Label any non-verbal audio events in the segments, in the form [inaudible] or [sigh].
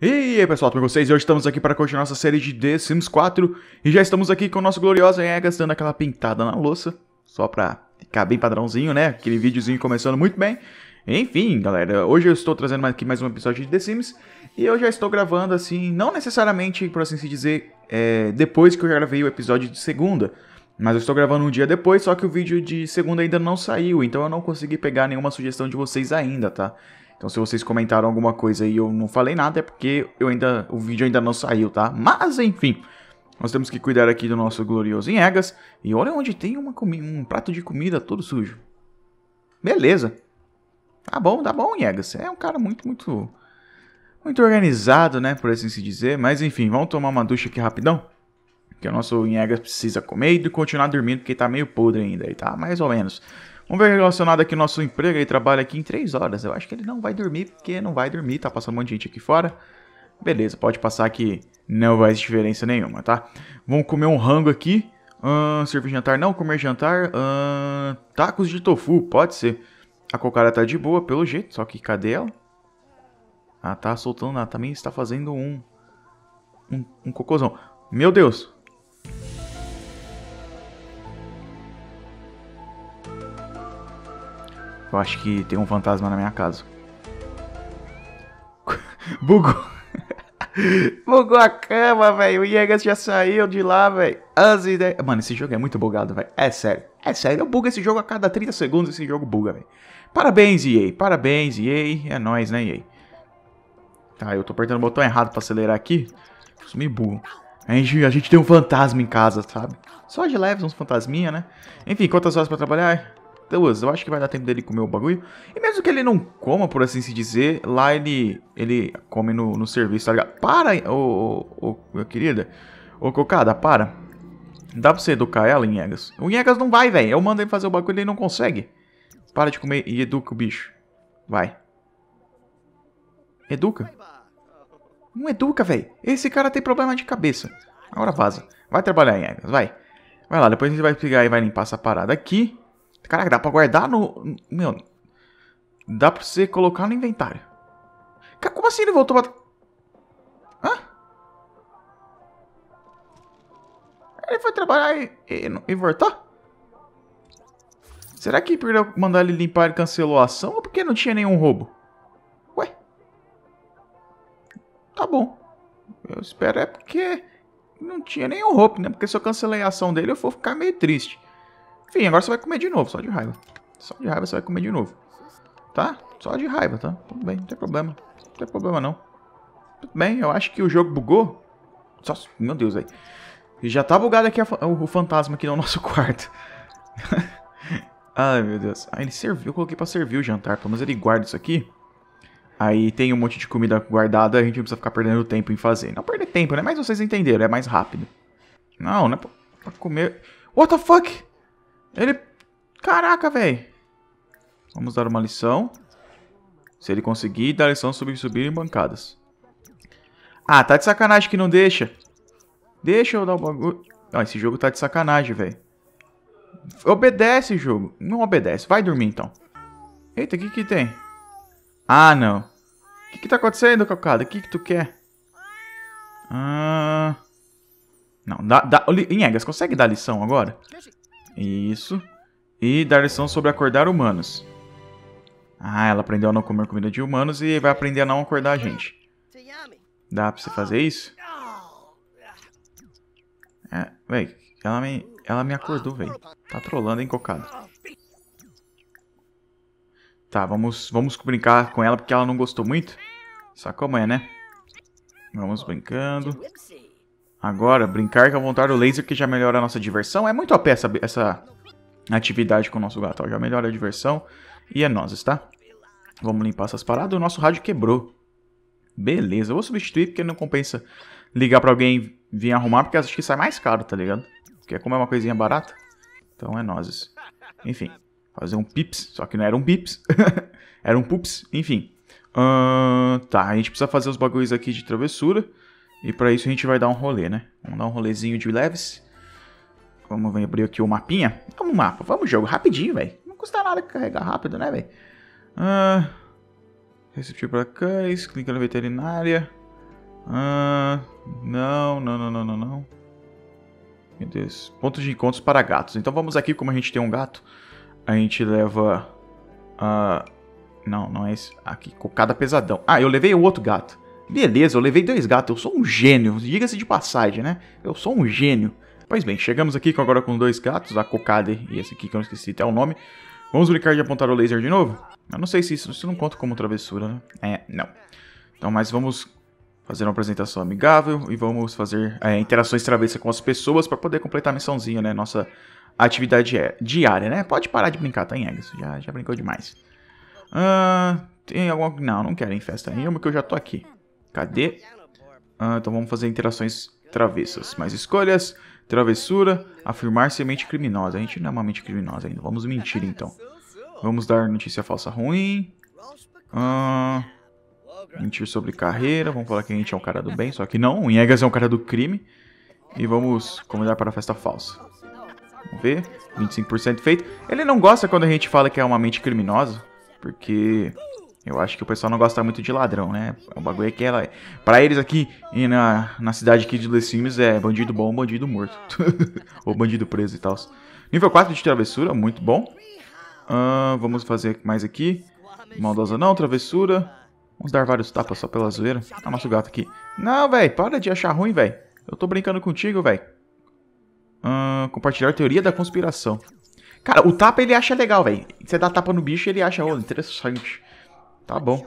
E aí pessoal, tudo bem com vocês? E hoje estamos aqui para continuar nossa série de The Sims 4 E já estamos aqui com o nosso glorioso Egas dando aquela pintada na louça Só para ficar bem padrãozinho, né? Aquele videozinho começando muito bem Enfim, galera, hoje eu estou trazendo aqui mais um episódio de The Sims E eu já estou gravando assim, não necessariamente, por assim se dizer, é, depois que eu já gravei o episódio de segunda mas eu estou gravando um dia depois, só que o vídeo de segunda ainda não saiu, então eu não consegui pegar nenhuma sugestão de vocês ainda, tá? Então se vocês comentaram alguma coisa e eu não falei nada é porque eu ainda o vídeo ainda não saiu, tá? Mas enfim, nós temos que cuidar aqui do nosso glorioso Inhegas e olha onde tem uma um prato de comida todo sujo. Beleza. Tá bom, tá bom, Inhegas. É um cara muito muito muito organizado, né, por assim se dizer, mas enfim, vamos tomar uma ducha aqui rapidão. Que o nosso Inhegas precisa comer e continuar dormindo, porque tá meio podre ainda, aí tá mais ou menos. Vamos ver relacionado aqui o nosso emprego. Ele trabalha aqui em 3 horas. Eu acho que ele não vai dormir, porque não vai dormir. Tá passando um monte de gente aqui fora. Beleza, pode passar que não vai diferença nenhuma, tá? Vamos comer um rango aqui. Uh, servir jantar não, comer jantar. Uh, tacos de tofu, pode ser. A cocada tá de boa, pelo jeito. Só que cadê ela? Ah, tá soltando. Ah, também está fazendo um, um, um cocôzão. Meu Deus, Eu acho que tem um fantasma na minha casa. [laughs] Bugou. Bugou a cama, velho. O Yegas já saiu de lá, velho. As ideias. Mano, esse jogo é muito bugado, velho. É sério. É sério. Eu bugo esse jogo a cada 30 segundos. Esse jogo buga, velho. Parabéns, EA. Parabéns, EA. É nóis, né, EA? Tá, eu tô apertando o botão errado pra acelerar aqui. Isso me burro. A gente, a gente tem um fantasma em casa, sabe? Só de leves, uns fantasminha, né? Enfim, quantas horas pra trabalhar? duas. Eu acho que vai dar tempo dele comer o bagulho. E mesmo que ele não coma, por assim se dizer, lá ele, ele come no, no serviço, tá ligado? Para, ô, ô, ô querida. Ô, Cocada, para. Dá pra você educar ela, Inhegas? O Inhegas não vai, velho. Eu mando ele fazer o bagulho e ele não consegue. Para de comer e educa o bicho. Vai. Educa. Não educa, velho. Esse cara tem problema de cabeça. Agora vaza. Vai trabalhar, Inhegas, vai. Vai lá, depois a gente vai pegar e vai limpar essa parada aqui. Caraca, dá pra guardar no... Meu... Dá pra você colocar no inventário. Cara, como assim ele voltou pra... Hã? Ele foi trabalhar e, e, e voltou? Será que perdeu mandar ele limpar e cancelou a ação ou porque não tinha nenhum roubo? Ué? Tá bom. Eu espero é porque não tinha nenhum roubo, né? Porque se eu cancelei a ação dele, eu vou ficar meio triste. Enfim, agora você vai comer de novo, só de raiva. Só de raiva você vai comer de novo. Tá? Só de raiva, tá? Tudo bem, não tem problema. Não tem problema, não. Tudo bem, eu acho que o jogo bugou. Só... Meu Deus, velho. Já tá bugado aqui fa... o fantasma aqui no [laughs] nosso quarto. [laughs] Ai, meu Deus. Ah, ele serviu. Eu coloquei pra servir o jantar. Pelo menos ele guarda isso aqui. Aí tem um monte de comida guardada. A gente não precisa ficar perdendo tempo em fazer. Não perder tempo, né? Mas vocês entenderam. É mais rápido. Não, não é pra, pra comer... What the fuck? Ele... Caraca, velho. Vamos dar uma lição. Se ele conseguir, dá lição sobre subir em bancadas. Ah, tá de sacanagem que não deixa. Deixa eu dar o um bagulho. Ah, esse jogo tá de sacanagem, velho. Obedece, jogo. Não obedece. Vai dormir, então. Eita, o que que tem? Ah, não. O que que tá acontecendo, Calcada? O que que tu quer? Ah... Não, dá, dá... Inhegas, consegue dar lição agora? Isso. E dar lição sobre acordar humanos. Ah, ela aprendeu a não comer comida de humanos e vai aprender a não acordar a gente. Dá pra você fazer isso? É, véi, ela me, ela me acordou, véi. Tá trolando, hein, cocada. Tá, vamos, vamos brincar com ela porque ela não gostou muito. como é, né? Vamos brincando. Agora, brincar com a vontade do laser que já melhora a nossa diversão. É muito a pé essa, essa atividade com o nosso gato. Ó. Já melhora a diversão. E é nós, tá? Vamos limpar essas paradas. O nosso rádio quebrou. Beleza, eu vou substituir porque não compensa ligar pra alguém vir arrumar, porque acho que sai mais caro, tá ligado? Porque como é uma coisinha barata, então é nozes. Enfim, fazer um pips, só que não era um pips, [laughs] era um pups, enfim. Uh, tá, a gente precisa fazer os bagulhos aqui de travessura. E para isso a gente vai dar um rolê, né? Vamos dar um rolezinho de leves. Vamos abrir aqui o mapinha. Vamos mapa, vamos jogo, rapidinho, velho. Não custa nada carregar rápido, né, velho? Ah, receptivo para cães, na veterinária. Ah, não, não, não, não, não, não. Meu Deus. Pontos de encontros para gatos. Então vamos aqui, como a gente tem um gato, a gente leva... Ah, não, não é esse. Aqui, cocada pesadão. Ah, eu levei o outro gato. Beleza, eu levei dois gatos, eu sou um gênio, diga-se de passagem, né? Eu sou um gênio. Pois bem, chegamos aqui agora com dois gatos, a Cocada e esse aqui que eu não esqueci até o nome. Vamos brincar de apontar o laser de novo? Eu não sei se isso, isso não conta como travessura, né? É, não. Então, mas vamos fazer uma apresentação amigável e vamos fazer é, interações travessa com as pessoas para poder completar a missãozinha, né? Nossa atividade é, diária, né? Pode parar de brincar, tá, Eggs? Já, já brincou demais. Ah, tem alguma... Não, não quero em festa nenhuma que eu já tô aqui. Cadê? Ah, então vamos fazer interações travessas. Mais escolhas, travessura, afirmar ser mente criminosa. A gente não é uma mente criminosa ainda. Vamos mentir, então. Vamos dar notícia falsa ruim. Ah, mentir sobre carreira. Vamos falar que a gente é um cara do bem, só que não. O Inegas é um cara do crime. E vamos convidar para a festa falsa. Vamos ver. 25% feito. Ele não gosta quando a gente fala que é uma mente criminosa. Porque eu acho que o pessoal não gosta muito de ladrão, né? O bagulho é que ela. Pra eles aqui e na, na cidade aqui de Lecimes Sims é bandido bom, bandido morto. [laughs] Ou bandido preso e tal. Nível 4 de travessura, muito bom. Uh, vamos fazer mais aqui. Maldosa não, travessura. Vamos dar vários tapas só pela zoeira. Ah, nosso gato aqui. Não, velho, para de achar ruim, velho. Eu tô brincando contigo, velho. Uh, compartilhar teoria da conspiração. Cara, o tapa ele acha legal, velho. Você dá tapa no bicho ele acha, oh, interessante. Tá bom.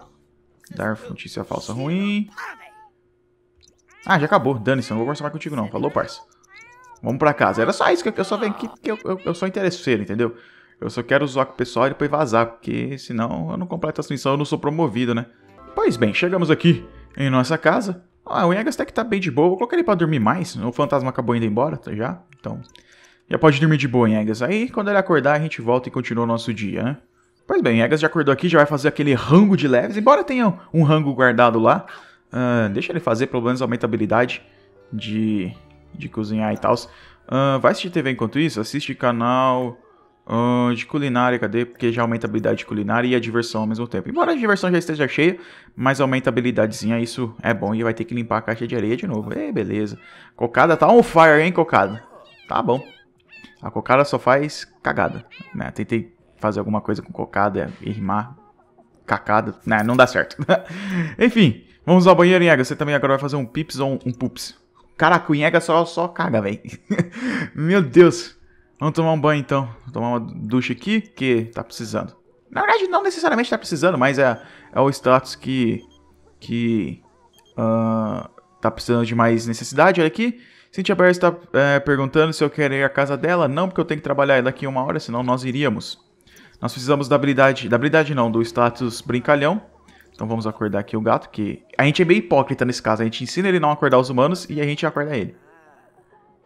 Dar notícia falsa ruim. Ah, já acabou. Dane-se, não vou conversar mais contigo não. Falou, parça. Vamos pra casa. Era só isso que eu, eu só venho aqui porque eu, eu, eu sou interesseiro, entendeu? Eu só quero zoar com o pessoal e depois vazar, porque senão eu não completo a missão, eu não sou promovido, né? Pois bem, chegamos aqui em nossa casa. Ah, o Engas até que tá bem de boa. Vou colocar ele pra dormir mais. O fantasma acabou indo embora, tá já? Então, já pode dormir de boa, Engas. Aí, quando ele acordar, a gente volta e continua o nosso dia, né? Pois bem, Egas já acordou aqui, já vai fazer aquele rango de leves, embora tenha um rango guardado lá. Uh, deixa ele fazer, pelo menos aumenta a habilidade de, de cozinhar e tal. Uh, vai assistir TV enquanto isso? Assiste canal uh, de culinária, cadê? Porque já aumenta a habilidade de culinária e a diversão ao mesmo tempo. Embora a diversão já esteja cheia, mas aumenta a habilidadezinha, isso é bom. E vai ter que limpar a caixa de areia de novo. Ei, beleza. Cocada tá on fire, hein, Cocada? Tá bom. A Cocada só faz cagada. Né? Tentei fazer alguma coisa com cocada e rimar cacada. Não, né, não dá certo. [laughs] Enfim, vamos ao banheiro, Inhega. Você também agora vai fazer um pips ou um, pups? Caraca, o Inhega só, só caga, velho. [laughs] Meu Deus. Vamos tomar um banho, então. Vou tomar uma ducha aqui, que tá precisando. Na verdade, não necessariamente tá precisando, mas é, é o status que... Que... Uh, tá precisando de mais necessidade. Olha aqui. Cintia Barry está é, perguntando se eu quero ir à casa dela. Não, porque eu tenho que trabalhar daqui uma hora, senão nós iríamos. Nós precisamos da habilidade, da habilidade não, do status brincalhão. Então vamos acordar aqui o gato, que a gente é meio hipócrita nesse caso. A gente ensina ele não acordar os humanos e a gente acorda ele.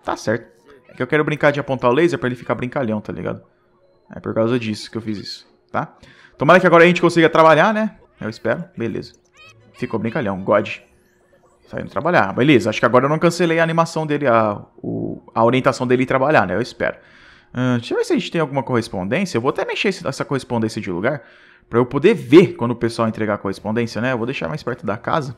Tá certo. É que eu quero brincar de apontar o laser pra ele ficar brincalhão, tá ligado? É por causa disso que eu fiz isso, tá? Tomara que agora a gente consiga trabalhar, né? Eu espero. Beleza. Ficou brincalhão. God. Tá indo trabalhar. Beleza, acho que agora eu não cancelei a animação dele, a, o, a orientação dele trabalhar, né? Eu espero deixa eu ver se a gente tem alguma correspondência. Eu vou até mexer essa correspondência de lugar para eu poder ver quando o pessoal entregar a correspondência, né? Eu vou deixar mais perto da casa.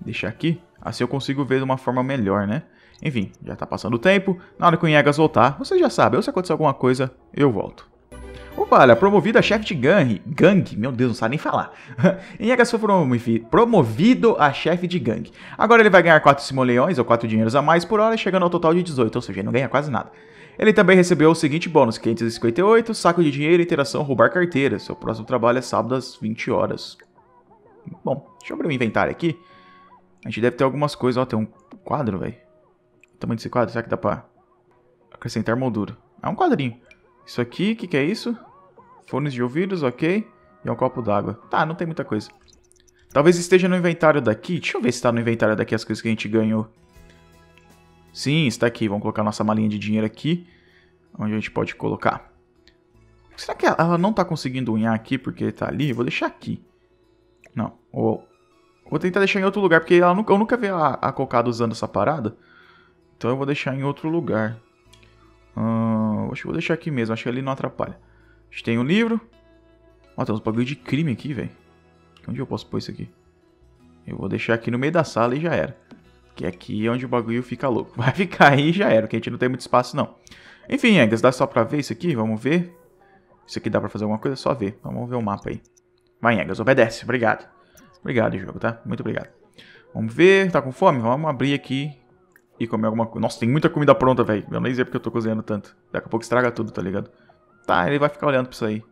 Deixar aqui. Assim eu consigo ver de uma forma melhor, né? Enfim, já tá passando o tempo. Na hora que o Inhegas voltar, você já sabe. Ou se acontecer alguma coisa, eu volto. Opa, olha, promovido a chefe de gangue. Gangue? Meu Deus, não sabe nem falar. [laughs] Inhegas foi promovido a chefe de gangue. Agora ele vai ganhar 4 simoleões ou 4 dinheiros a mais por hora, chegando ao total de 18. Ou seja, ele não ganha quase nada. Ele também recebeu o seguinte bônus: 558, saco de dinheiro, interação, roubar carteira. Seu próximo trabalho é sábado às 20 horas. Bom, deixa eu abrir o um inventário aqui. A gente deve ter algumas coisas. Ó, tem um quadro, velho. Tamanho desse quadro, será que dá pra acrescentar moldura? É um quadrinho. Isso aqui, o que, que é isso? Fones de ouvidos, ok. E um copo d'água. Tá, não tem muita coisa. Talvez esteja no inventário daqui. Deixa eu ver se tá no inventário daqui as coisas que a gente ganhou. Sim, está aqui. Vamos colocar nossa malinha de dinheiro aqui. Onde a gente pode colocar. Será que ela não está conseguindo unhar aqui porque está ali? Vou deixar aqui. Não. Ou... Vou tentar deixar em outro lugar, porque ela nunca, eu nunca vi a, a Cocada usando essa parada. Então eu vou deixar em outro lugar. acho que vou deixar aqui mesmo, acho que ali não atrapalha. A gente tem um livro. Ó, tem uns bagulho de crime aqui, velho. Onde eu posso pôr isso aqui? Eu vou deixar aqui no meio da sala e já era que é aqui onde o bagulho fica louco. [laughs] Vai ficar aí e já era, porque a gente não tem muito espaço, não. Enfim, ainda dá só pra ver isso aqui, vamos ver. Isso aqui dá pra fazer alguma coisa, só ver. Vamos ver o mapa aí. Vai, Egas, obedece. Obrigado. Obrigado, jogo, tá? Muito obrigado. Vamos ver, tá com fome? Vamos abrir aqui e comer alguma coisa. Nossa, tem muita comida pronta, velho. Eu nem sei porque eu tô cozinhando tanto. Daqui a pouco estraga tudo, tá ligado? Tá, ele vai ficar olhando pra isso aí.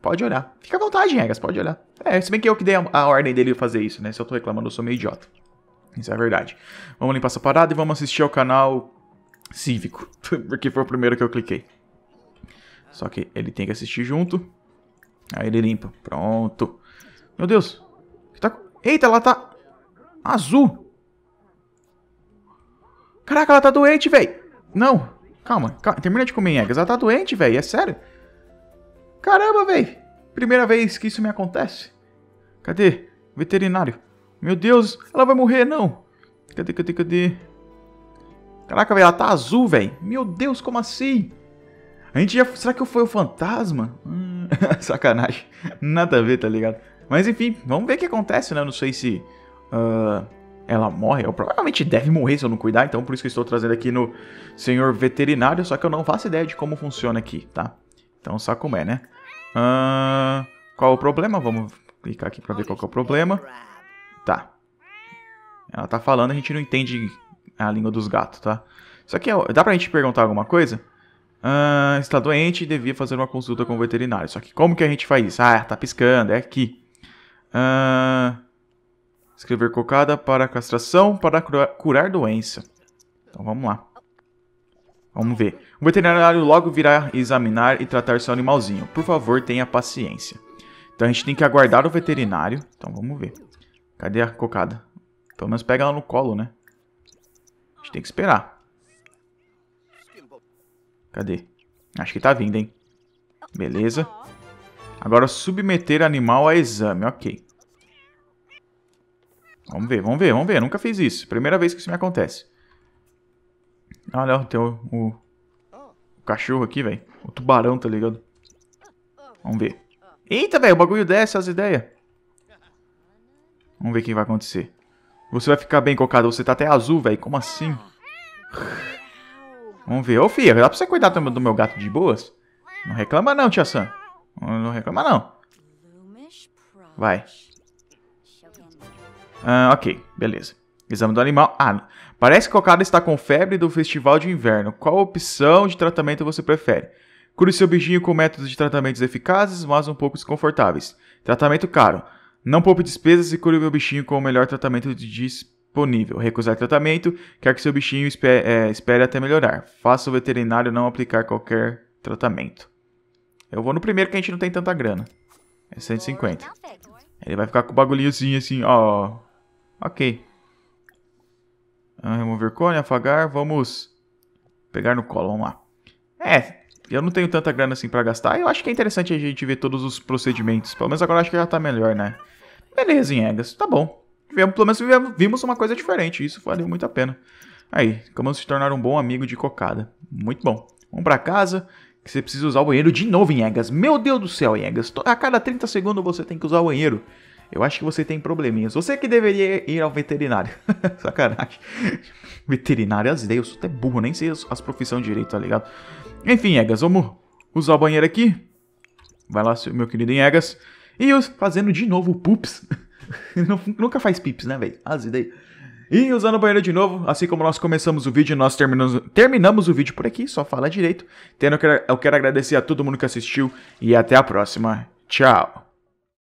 Pode olhar. Fica à vontade, Egas, pode olhar. É, se bem que eu que dei a, a ordem dele fazer isso, né? Se eu tô reclamando, eu sou meio idiota. Isso é verdade. Vamos limpar essa parada e vamos assistir ao canal Cívico, [laughs] porque foi o primeiro que eu cliquei. Só que ele tem que assistir junto. Aí ele limpa. Pronto. Meu Deus. Tá eita, ela tá azul. Caraca, ela tá doente, velho. Não. Calma, calma. Termina de comer eggs. Ela tá doente, velho. É sério? Caramba, velho. Primeira vez que isso me acontece. Cadê? Veterinário. Meu Deus, ela vai morrer, não. Cadê, cadê, cadê? Caraca, velho, ela tá azul, velho. Meu Deus, como assim? A gente já... Será que foi o fantasma? Hum, [laughs] sacanagem. Nada a ver, tá ligado? Mas enfim, vamos ver o que acontece, né? Eu não sei se... Uh, ela morre. Eu provavelmente deve morrer se eu não cuidar. Então por isso que eu estou trazendo aqui no senhor veterinário. Só que eu não faço ideia de como funciona aqui, tá? Então sabe como é, né? Uh, qual o problema? Vamos clicar aqui pra ver qual é o problema. Tá. Ela tá falando, a gente não entende a língua dos gatos, tá? Só que dá pra gente perguntar alguma coisa? Ah, está doente e devia fazer uma consulta com o veterinário. Só que como que a gente faz isso? Ah, tá piscando, é aqui. Ah, escrever cocada para castração para curar doença. Então vamos lá. Vamos ver. O veterinário logo virá examinar e tratar seu animalzinho. Por favor, tenha paciência. Então a gente tem que aguardar o veterinário. Então vamos ver. Cadê a cocada? Pelo menos pega ela no colo, né? A gente tem que esperar. Cadê? Acho que tá vindo, hein? Beleza. Agora submeter animal a exame. Ok. Vamos ver, vamos ver, vamos ver. Eu nunca fiz isso. Primeira vez que isso me acontece. Ah, Olha, tem o, o, o cachorro aqui, velho. O tubarão, tá ligado? Vamos ver. Eita, velho, o bagulho desce as ideias. Vamos ver o que vai acontecer. Você vai ficar bem, cocada. Você tá até azul, velho. Como assim? Vamos ver. Ô, filha, dá pra você cuidar do meu gato de boas? Não reclama não, tia Sam. Não reclama não. Vai. Ah, ok, beleza. Exame do animal. Ah, parece que cocada está com febre do festival de inverno. Qual opção de tratamento você prefere? Cure seu bichinho com métodos de tratamentos eficazes, mas um pouco desconfortáveis. Tratamento caro. Não poupe despesas e cure o meu bichinho com o melhor tratamento disponível. Recusar tratamento, quer que seu bichinho espere, é, espere até melhorar. Faça o veterinário não aplicar qualquer tratamento. Eu vou no primeiro que a gente não tem tanta grana. É 150. Ele vai ficar com o bagulhinhozinho assim, ó. Ok. Ah, remover cone, afagar, vamos pegar no colo, vamos lá. É, eu não tenho tanta grana assim para gastar. Eu acho que é interessante a gente ver todos os procedimentos. Pelo menos agora acho que já tá melhor, né? Beleza, Inhegas, tá bom. Vemos, pelo menos vemos, vimos uma coisa diferente. Isso valeu muito a pena. Aí, acabamos de se tornar um bom amigo de cocada. Muito bom. Vamos para casa, que você precisa usar o banheiro de novo, Inhegas. Meu Deus do céu, Inhegas. A cada 30 segundos você tem que usar o banheiro. Eu acho que você tem probleminhas. Você que deveria ir ao veterinário. [laughs] Sacanagem. veterinário, as ideias. Eu sou até burro, nem sei as, as profissões direito, tá ligado? Enfim, Egas, vamos usar o banheiro aqui. Vai lá, meu querido Egas. E eu fazendo de novo poops. [laughs] Nunca faz pips, né, velho? As ideias. E usando o banheiro de novo, assim como nós começamos o vídeo, nós terminamos, terminamos o vídeo por aqui, só fala direito. Tendo, eu quero, eu quero agradecer a todo mundo que assistiu e até a próxima. Tchau!